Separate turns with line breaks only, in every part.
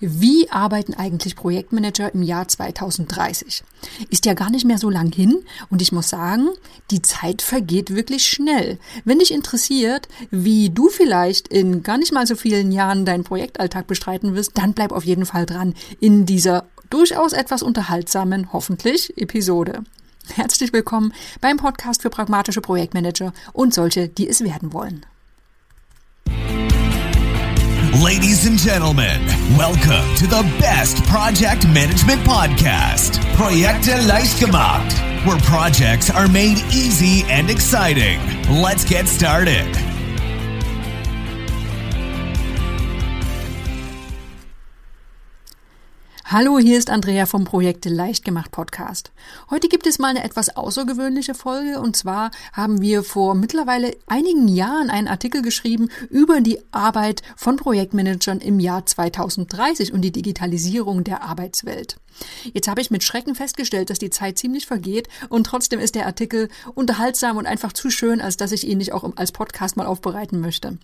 Wie arbeiten eigentlich Projektmanager im Jahr 2030? Ist ja gar nicht mehr so lang hin und ich muss sagen, die Zeit vergeht wirklich schnell. Wenn dich interessiert, wie du vielleicht in gar nicht mal so vielen Jahren deinen Projektalltag bestreiten wirst, dann bleib auf jeden Fall dran in dieser durchaus etwas unterhaltsamen, hoffentlich, Episode. Herzlich willkommen beim Podcast für pragmatische Projektmanager und solche, die es werden wollen. Ladies and gentlemen, welcome to the best project management podcast, Projekte leicht gemacht, where projects are made easy and exciting. Let's get started. Hallo, hier ist Andrea vom Projekte gemacht Podcast. Heute gibt es mal eine etwas außergewöhnliche Folge und zwar haben wir vor mittlerweile einigen Jahren einen Artikel geschrieben über die Arbeit von Projektmanagern im Jahr 2030 und die Digitalisierung der Arbeitswelt. Jetzt habe ich mit Schrecken festgestellt, dass die Zeit ziemlich vergeht und trotzdem ist der Artikel unterhaltsam und einfach zu schön, als dass ich ihn nicht auch als Podcast mal aufbereiten möchte.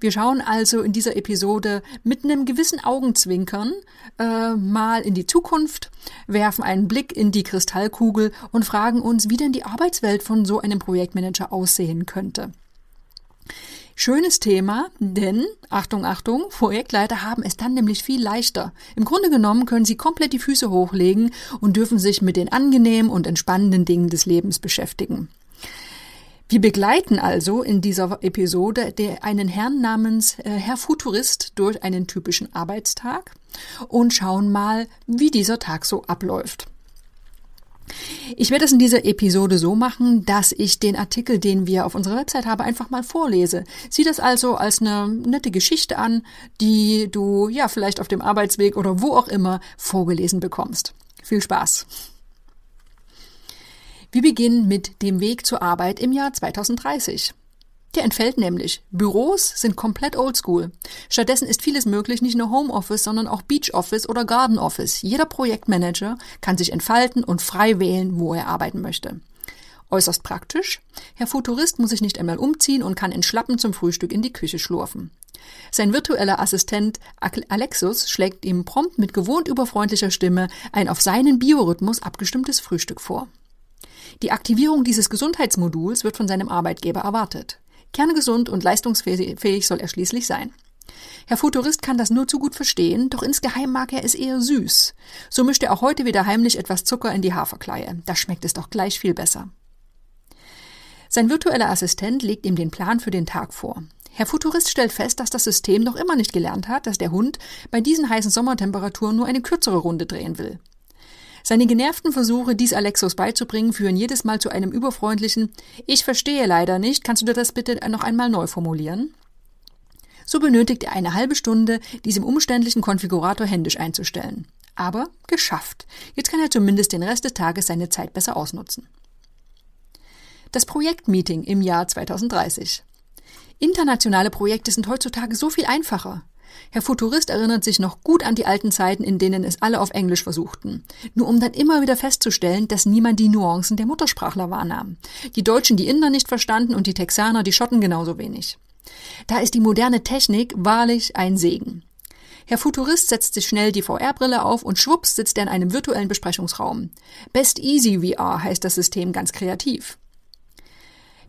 Wir schauen also in dieser Episode mit einem gewissen Augenzwinkern äh, mal Mal in die Zukunft, werfen einen Blick in die Kristallkugel und fragen uns, wie denn die Arbeitswelt von so einem Projektmanager aussehen könnte. Schönes Thema, denn, Achtung, Achtung, Projektleiter haben es dann nämlich viel leichter. Im Grunde genommen können sie komplett die Füße hochlegen und dürfen sich mit den angenehmen und entspannenden Dingen des Lebens beschäftigen. Wir begleiten also in dieser Episode einen Herrn namens äh, Herr Futurist durch einen typischen Arbeitstag und schauen mal, wie dieser Tag so abläuft. Ich werde es in dieser Episode so machen, dass ich den Artikel, den wir auf unserer Website haben, einfach mal vorlese. Sieh das also als eine nette Geschichte an, die du ja vielleicht auf dem Arbeitsweg oder wo auch immer vorgelesen bekommst. Viel Spaß! Wir beginnen mit dem Weg zur Arbeit im Jahr 2030. Der entfällt nämlich. Büros sind komplett oldschool. Stattdessen ist vieles möglich, nicht nur Homeoffice, sondern auch Beachoffice oder Gardenoffice. Jeder Projektmanager kann sich entfalten und frei wählen, wo er arbeiten möchte. Äußerst praktisch. Herr Futurist muss sich nicht einmal umziehen und kann in Schlappen zum Frühstück in die Küche schlurfen. Sein virtueller Assistent Alexus schlägt ihm prompt mit gewohnt überfreundlicher Stimme ein auf seinen Biorhythmus abgestimmtes Frühstück vor. Die Aktivierung dieses Gesundheitsmoduls wird von seinem Arbeitgeber erwartet. Kerngesund und leistungsfähig soll er schließlich sein. Herr Futurist kann das nur zu gut verstehen, doch insgeheim mag er es eher süß. So mischt er auch heute wieder heimlich etwas Zucker in die Haferkleie. Da schmeckt es doch gleich viel besser. Sein virtueller Assistent legt ihm den Plan für den Tag vor. Herr Futurist stellt fest, dass das System noch immer nicht gelernt hat, dass der Hund bei diesen heißen Sommertemperaturen nur eine kürzere Runde drehen will. Seine genervten Versuche, dies Alexos beizubringen, führen jedes Mal zu einem überfreundlichen Ich verstehe leider nicht, kannst du dir das bitte noch einmal neu formulieren? So benötigt er eine halbe Stunde, dies im umständlichen Konfigurator händisch einzustellen. Aber geschafft. Jetzt kann er zumindest den Rest des Tages seine Zeit besser ausnutzen. Das Projektmeeting im Jahr 2030. Internationale Projekte sind heutzutage so viel einfacher. Herr Futurist erinnert sich noch gut an die alten Zeiten, in denen es alle auf Englisch versuchten. Nur um dann immer wieder festzustellen, dass niemand die Nuancen der Muttersprachler wahrnahm. Die Deutschen die Inder nicht verstanden und die Texaner die Schotten genauso wenig. Da ist die moderne Technik wahrlich ein Segen. Herr Futurist setzt sich schnell die VR-Brille auf und schwupps sitzt er in einem virtuellen Besprechungsraum. Best Easy VR heißt das System ganz kreativ.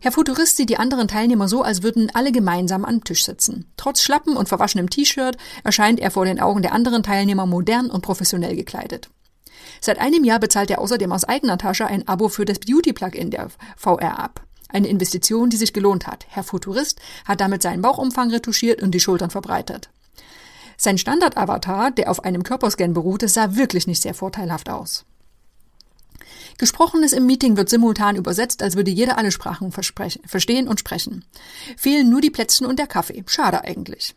Herr Futurist sieht die anderen Teilnehmer so, als würden alle gemeinsam am Tisch sitzen. Trotz schlappen und verwaschenem T-Shirt erscheint er vor den Augen der anderen Teilnehmer modern und professionell gekleidet. Seit einem Jahr bezahlt er außerdem aus eigener Tasche ein Abo für das Beauty-Plugin der VR ab. Eine Investition, die sich gelohnt hat. Herr Futurist hat damit seinen Bauchumfang retuschiert und die Schultern verbreitert. Sein Standard-Avatar, der auf einem Körperscan beruhte, sah wirklich nicht sehr vorteilhaft aus. Gesprochenes im Meeting wird simultan übersetzt, als würde jeder alle Sprachen verstehen und sprechen. Fehlen nur die Plätzchen und der Kaffee. Schade eigentlich.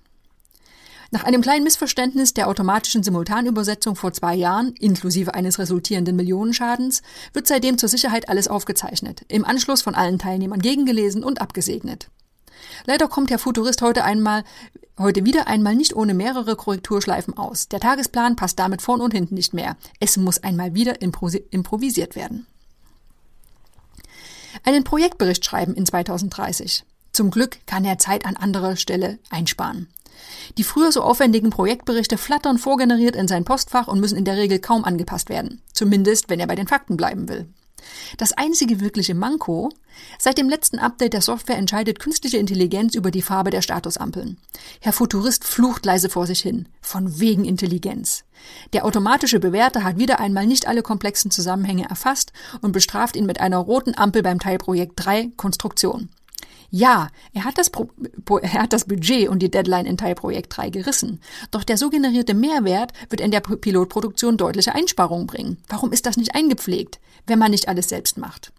Nach einem kleinen Missverständnis der automatischen Simultanübersetzung vor zwei Jahren, inklusive eines resultierenden Millionenschadens, wird seitdem zur Sicherheit alles aufgezeichnet, im Anschluss von allen Teilnehmern gegengelesen und abgesegnet. Leider kommt Herr Futurist heute einmal, heute wieder einmal nicht ohne mehrere Korrekturschleifen aus. Der Tagesplan passt damit vorn und hinten nicht mehr. Es muss einmal wieder improvisiert werden. Einen Projektbericht schreiben in 2030. Zum Glück kann er Zeit an anderer Stelle einsparen. Die früher so aufwendigen Projektberichte flattern vorgeneriert in sein Postfach und müssen in der Regel kaum angepasst werden. Zumindest, wenn er bei den Fakten bleiben will. Das einzige wirkliche Manko, seit dem letzten Update der Software entscheidet künstliche Intelligenz über die Farbe der Statusampeln. Herr Futurist flucht leise vor sich hin, von wegen Intelligenz. Der automatische Bewerter hat wieder einmal nicht alle komplexen Zusammenhänge erfasst und bestraft ihn mit einer roten Ampel beim Teilprojekt 3 Konstruktion. Ja, er hat, das Pro er hat das Budget und die Deadline in Teilprojekt 3 gerissen. Doch der so generierte Mehrwert wird in der Pilotproduktion deutliche Einsparungen bringen. Warum ist das nicht eingepflegt? wenn man nicht alles selbst macht.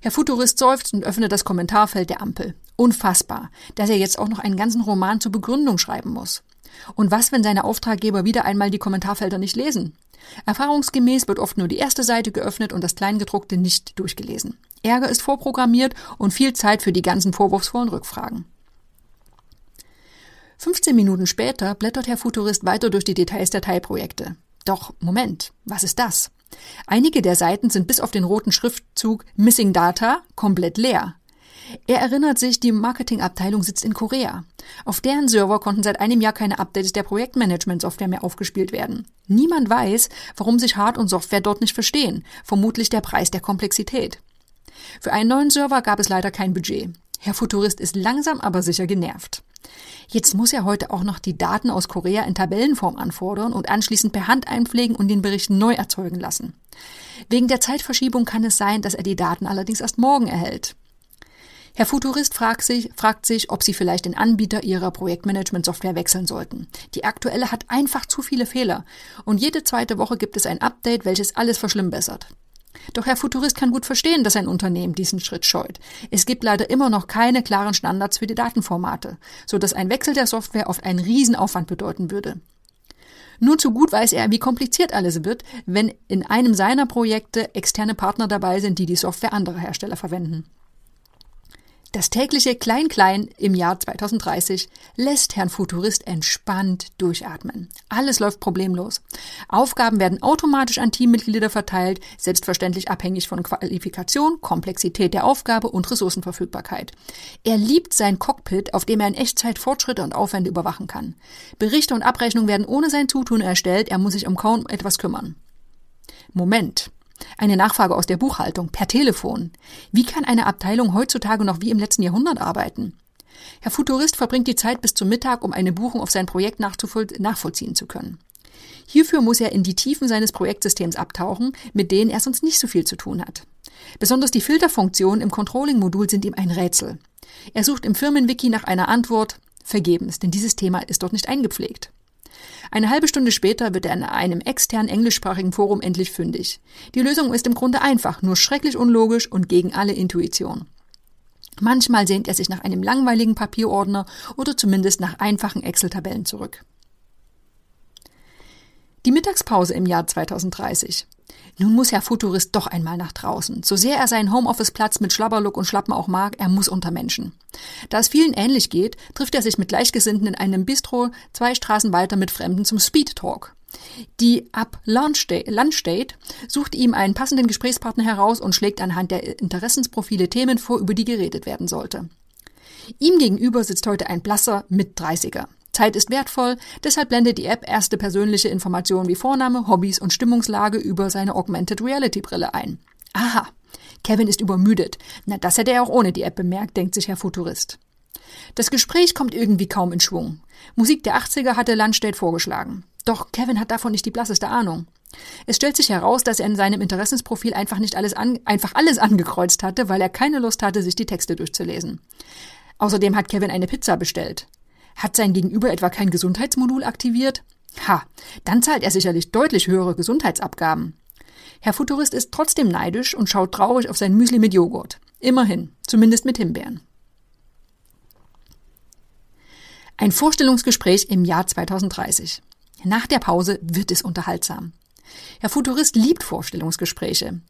Herr Futurist seufzt und öffnet das Kommentarfeld der Ampel. Unfassbar, dass er jetzt auch noch einen ganzen Roman zur Begründung schreiben muss. Und was, wenn seine Auftraggeber wieder einmal die Kommentarfelder nicht lesen? Erfahrungsgemäß wird oft nur die erste Seite geöffnet und das Kleingedruckte nicht durchgelesen. Ärger ist vorprogrammiert und viel Zeit für die ganzen vorwurfsvollen Rückfragen. 15 Minuten später blättert Herr Futurist weiter durch die Details der Teilprojekte. Doch, Moment, was ist das? Einige der Seiten sind bis auf den roten Schriftzug Missing Data komplett leer. Er erinnert sich, die Marketingabteilung sitzt in Korea. Auf deren Server konnten seit einem Jahr keine Updates der Projektmanagement-Software mehr aufgespielt werden. Niemand weiß, warum sich Hard- und Software dort nicht verstehen. Vermutlich der Preis der Komplexität. Für einen neuen Server gab es leider kein Budget. Herr Futurist ist langsam aber sicher genervt. Jetzt muss er heute auch noch die Daten aus Korea in Tabellenform anfordern und anschließend per Hand einpflegen und den Bericht neu erzeugen lassen. Wegen der Zeitverschiebung kann es sein, dass er die Daten allerdings erst morgen erhält. Herr Futurist fragt sich, fragt sich, ob Sie vielleicht den Anbieter Ihrer Projektmanagement-Software wechseln sollten. Die aktuelle hat einfach zu viele Fehler und jede zweite Woche gibt es ein Update, welches alles verschlimmbessert. Doch Herr Futurist kann gut verstehen, dass ein Unternehmen diesen Schritt scheut. Es gibt leider immer noch keine klaren Standards für die Datenformate, so dass ein Wechsel der Software oft einen Riesenaufwand bedeuten würde. Nur zu gut weiß er, wie kompliziert alles wird, wenn in einem seiner Projekte externe Partner dabei sind, die die Software anderer Hersteller verwenden. Das tägliche Klein-Klein im Jahr 2030 lässt Herrn Futurist entspannt durchatmen. Alles läuft problemlos. Aufgaben werden automatisch an Teammitglieder verteilt, selbstverständlich abhängig von Qualifikation, Komplexität der Aufgabe und Ressourcenverfügbarkeit. Er liebt sein Cockpit, auf dem er in Echtzeit Fortschritte und Aufwände überwachen kann. Berichte und Abrechnungen werden ohne sein Zutun erstellt, er muss sich um kaum etwas kümmern. Moment, eine Nachfrage aus der Buchhaltung per Telefon. Wie kann eine Abteilung heutzutage noch wie im letzten Jahrhundert arbeiten? Herr Futurist verbringt die Zeit bis zum Mittag, um eine Buchung auf sein Projekt nachvollziehen zu können. Hierfür muss er in die Tiefen seines Projektsystems abtauchen, mit denen er sonst nicht so viel zu tun hat. Besonders die Filterfunktionen im Controlling-Modul sind ihm ein Rätsel. Er sucht im Firmenwiki nach einer Antwort, vergebens, denn dieses Thema ist dort nicht eingepflegt. Eine halbe Stunde später wird er in einem externen englischsprachigen Forum endlich fündig. Die Lösung ist im Grunde einfach, nur schrecklich unlogisch und gegen alle Intuition. Manchmal sehnt er sich nach einem langweiligen Papierordner oder zumindest nach einfachen Excel-Tabellen zurück. Die Mittagspause im Jahr 2030. Nun muss Herr Futurist doch einmal nach draußen. So sehr er seinen Homeoffice-Platz mit Schlabberlook und Schlappen auch mag, er muss unter Menschen. Da es vielen ähnlich geht, trifft er sich mit Gleichgesinnten in einem Bistro zwei Straßen weiter mit Fremden zum Speed Talk. Die Ab Lunchdate sucht ihm einen passenden Gesprächspartner heraus und schlägt anhand der Interessensprofile Themen vor, über die geredet werden sollte. Ihm gegenüber sitzt heute ein blasser Mit-30er. Zeit ist wertvoll, deshalb blendet die App erste persönliche Informationen wie Vorname, Hobbys und Stimmungslage über seine Augmented Reality Brille ein. Aha, Kevin ist übermüdet. Na, das hätte er auch ohne die App bemerkt, denkt sich Herr Futurist. Das Gespräch kommt irgendwie kaum in Schwung. Musik der 80er hatte Landstedt vorgeschlagen. Doch Kevin hat davon nicht die blasseste Ahnung. Es stellt sich heraus, dass er in seinem Interessensprofil einfach nicht alles an, einfach alles angekreuzt hatte, weil er keine Lust hatte, sich die Texte durchzulesen. Außerdem hat Kevin eine Pizza bestellt. Hat sein Gegenüber etwa kein Gesundheitsmodul aktiviert? Ha, dann zahlt er sicherlich deutlich höhere Gesundheitsabgaben. Herr Futurist ist trotzdem neidisch und schaut traurig auf sein Müsli mit Joghurt. Immerhin, zumindest mit Himbeeren. Ein Vorstellungsgespräch im Jahr 2030. Nach der Pause wird es unterhaltsam. Herr Futurist liebt Vorstellungsgespräche.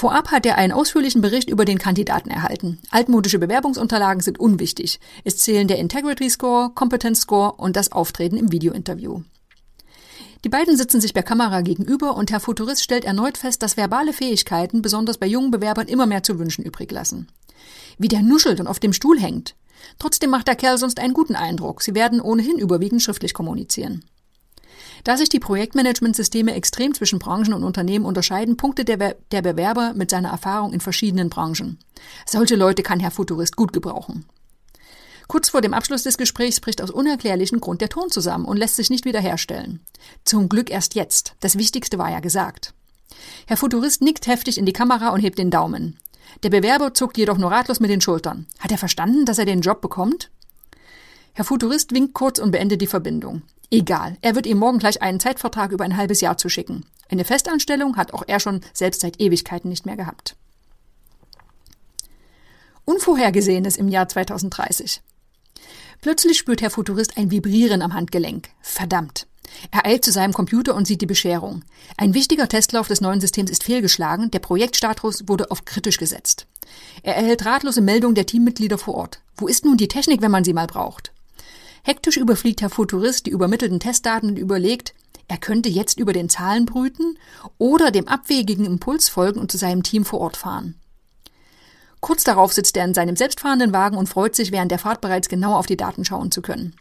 Vorab hat er einen ausführlichen Bericht über den Kandidaten erhalten. Altmodische Bewerbungsunterlagen sind unwichtig. Es zählen der Integrity Score, Competence Score und das Auftreten im Videointerview. Die beiden sitzen sich per Kamera gegenüber und Herr Futurist stellt erneut fest, dass verbale Fähigkeiten besonders bei jungen Bewerbern immer mehr zu wünschen übrig lassen. Wie der nuschelt und auf dem Stuhl hängt. Trotzdem macht der Kerl sonst einen guten Eindruck. Sie werden ohnehin überwiegend schriftlich kommunizieren. Da sich die Projektmanagementsysteme extrem zwischen Branchen und Unternehmen unterscheiden, punktet der, Be der Bewerber mit seiner Erfahrung in verschiedenen Branchen. Solche Leute kann Herr Futurist gut gebrauchen. Kurz vor dem Abschluss des Gesprächs bricht aus unerklärlichem Grund der Ton zusammen und lässt sich nicht wiederherstellen. Zum Glück erst jetzt. Das Wichtigste war ja gesagt. Herr Futurist nickt heftig in die Kamera und hebt den Daumen. Der Bewerber zuckt jedoch nur ratlos mit den Schultern. Hat er verstanden, dass er den Job bekommt? Herr Futurist winkt kurz und beendet die Verbindung. Egal, er wird ihm morgen gleich einen Zeitvertrag über ein halbes Jahr zuschicken. Eine Festanstellung hat auch er schon selbst seit Ewigkeiten nicht mehr gehabt. Unvorhergesehenes im Jahr 2030. Plötzlich spürt Herr Futurist ein Vibrieren am Handgelenk. Verdammt. Er eilt zu seinem Computer und sieht die Bescherung. Ein wichtiger Testlauf des neuen Systems ist fehlgeschlagen, der Projektstatus wurde auf kritisch gesetzt. Er erhält ratlose Meldungen der Teammitglieder vor Ort. Wo ist nun die Technik, wenn man sie mal braucht? Hektisch überfliegt Herr Futurist die übermittelten Testdaten und überlegt, er könnte jetzt über den Zahlen brüten oder dem abwegigen Impuls folgen und zu seinem Team vor Ort fahren. Kurz darauf sitzt er in seinem selbstfahrenden Wagen und freut sich, während der Fahrt bereits genau auf die Daten schauen zu können.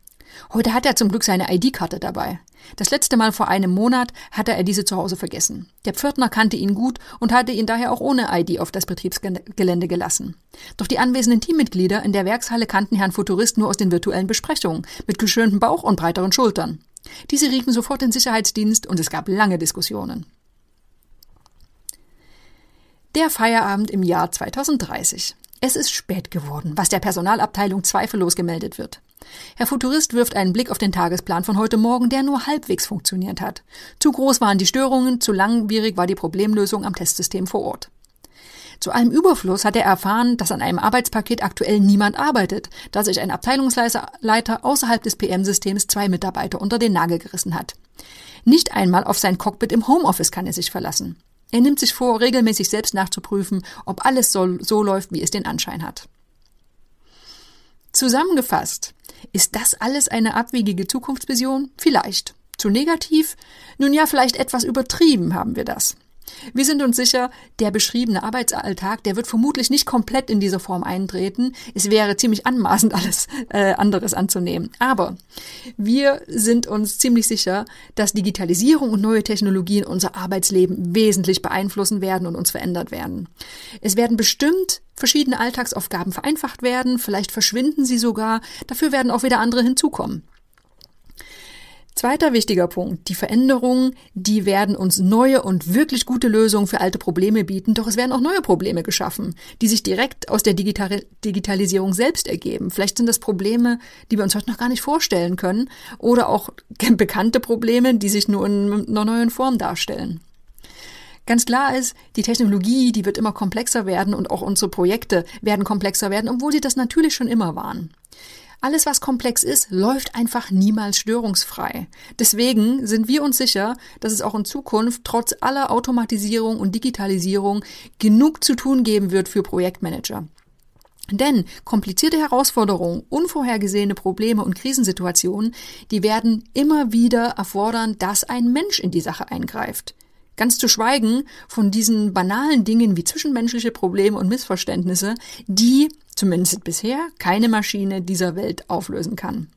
Heute hat er zum Glück seine ID-Karte dabei. Das letzte Mal vor einem Monat hatte er diese zu Hause vergessen. Der Pförtner kannte ihn gut und hatte ihn daher auch ohne ID auf das Betriebsgelände gelassen. Doch die anwesenden Teammitglieder in der Werkshalle kannten Herrn Futurist nur aus den virtuellen Besprechungen, mit geschöntem Bauch und breiteren Schultern. Diese riefen sofort den Sicherheitsdienst und es gab lange Diskussionen. Der Feierabend im Jahr 2030. Es ist spät geworden, was der Personalabteilung zweifellos gemeldet wird. Herr Futurist wirft einen Blick auf den Tagesplan von heute Morgen, der nur halbwegs funktioniert hat. Zu groß waren die Störungen, zu langwierig war die Problemlösung am Testsystem vor Ort. Zu allem Überfluss hat er erfahren, dass an einem Arbeitspaket aktuell niemand arbeitet, da sich ein Abteilungsleiter außerhalb des PM-Systems zwei Mitarbeiter unter den Nagel gerissen hat. Nicht einmal auf sein Cockpit im Homeoffice kann er sich verlassen. Er nimmt sich vor, regelmäßig selbst nachzuprüfen, ob alles so, so läuft, wie es den Anschein hat. Zusammengefasst, ist das alles eine abwegige Zukunftsvision? Vielleicht. Zu negativ? Nun ja, vielleicht etwas übertrieben haben wir das. Wir sind uns sicher, der beschriebene Arbeitsalltag, der wird vermutlich nicht komplett in dieser Form eintreten. Es wäre ziemlich anmaßend, alles äh, anderes anzunehmen. Aber wir sind uns ziemlich sicher, dass Digitalisierung und neue Technologien unser Arbeitsleben wesentlich beeinflussen werden und uns verändert werden. Es werden bestimmt verschiedene Alltagsaufgaben vereinfacht werden, vielleicht verschwinden sie sogar, dafür werden auch wieder andere hinzukommen. Zweiter wichtiger Punkt. Die Veränderungen, die werden uns neue und wirklich gute Lösungen für alte Probleme bieten, doch es werden auch neue Probleme geschaffen, die sich direkt aus der Digital Digitalisierung selbst ergeben. Vielleicht sind das Probleme, die wir uns heute noch gar nicht vorstellen können oder auch bekannte Probleme, die sich nur in einer neuen Form darstellen. Ganz klar ist, die Technologie, die wird immer komplexer werden und auch unsere Projekte werden komplexer werden, obwohl sie das natürlich schon immer waren. Alles, was komplex ist, läuft einfach niemals störungsfrei. Deswegen sind wir uns sicher, dass es auch in Zukunft trotz aller Automatisierung und Digitalisierung genug zu tun geben wird für Projektmanager. Denn komplizierte Herausforderungen, unvorhergesehene Probleme und Krisensituationen, die werden immer wieder erfordern, dass ein Mensch in die Sache eingreift. Ganz zu schweigen von diesen banalen Dingen wie zwischenmenschliche Probleme und Missverständnisse, die, zumindest bisher, keine Maschine dieser Welt auflösen kann.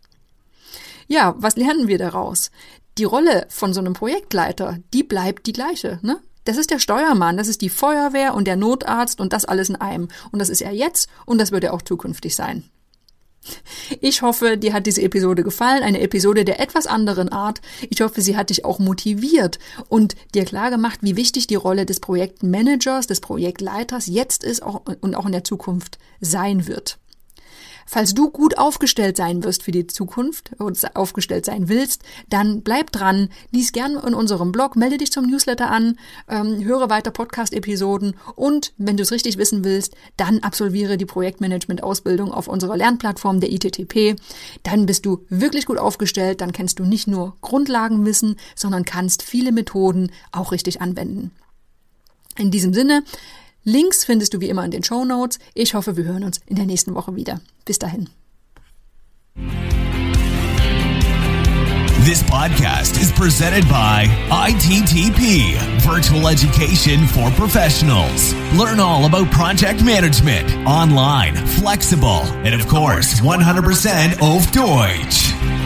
Ja, was lernen wir daraus? Die Rolle von so einem Projektleiter, die bleibt die gleiche. Ne? Das ist der Steuermann, das ist die Feuerwehr und der Notarzt und das alles in einem. Und das ist er jetzt und das wird er auch zukünftig sein. Ich hoffe, dir hat diese Episode gefallen, eine Episode der etwas anderen Art. Ich hoffe, sie hat dich auch motiviert und dir klar gemacht, wie wichtig die Rolle des Projektmanagers, des Projektleiters jetzt ist und auch in der Zukunft sein wird. Falls du gut aufgestellt sein wirst für die Zukunft und aufgestellt sein willst, dann bleib dran, lies gern in unserem Blog, melde dich zum Newsletter an, ähm, höre weiter Podcast-Episoden und wenn du es richtig wissen willst, dann absolviere die Projektmanagement-Ausbildung auf unserer Lernplattform der ITTP. Dann bist du wirklich gut aufgestellt, dann kennst du nicht nur Grundlagenwissen, sondern kannst viele Methoden auch richtig anwenden. In diesem Sinne, Links findest du wie immer in den Show Notes. Ich hoffe, wir hören uns in der nächsten Woche wieder. Bis dahin. This podcast is presented by ITTP, Virtual Education for Professionals. Learn all about project management, online, flexible, and of course, 100% auf Deutsch.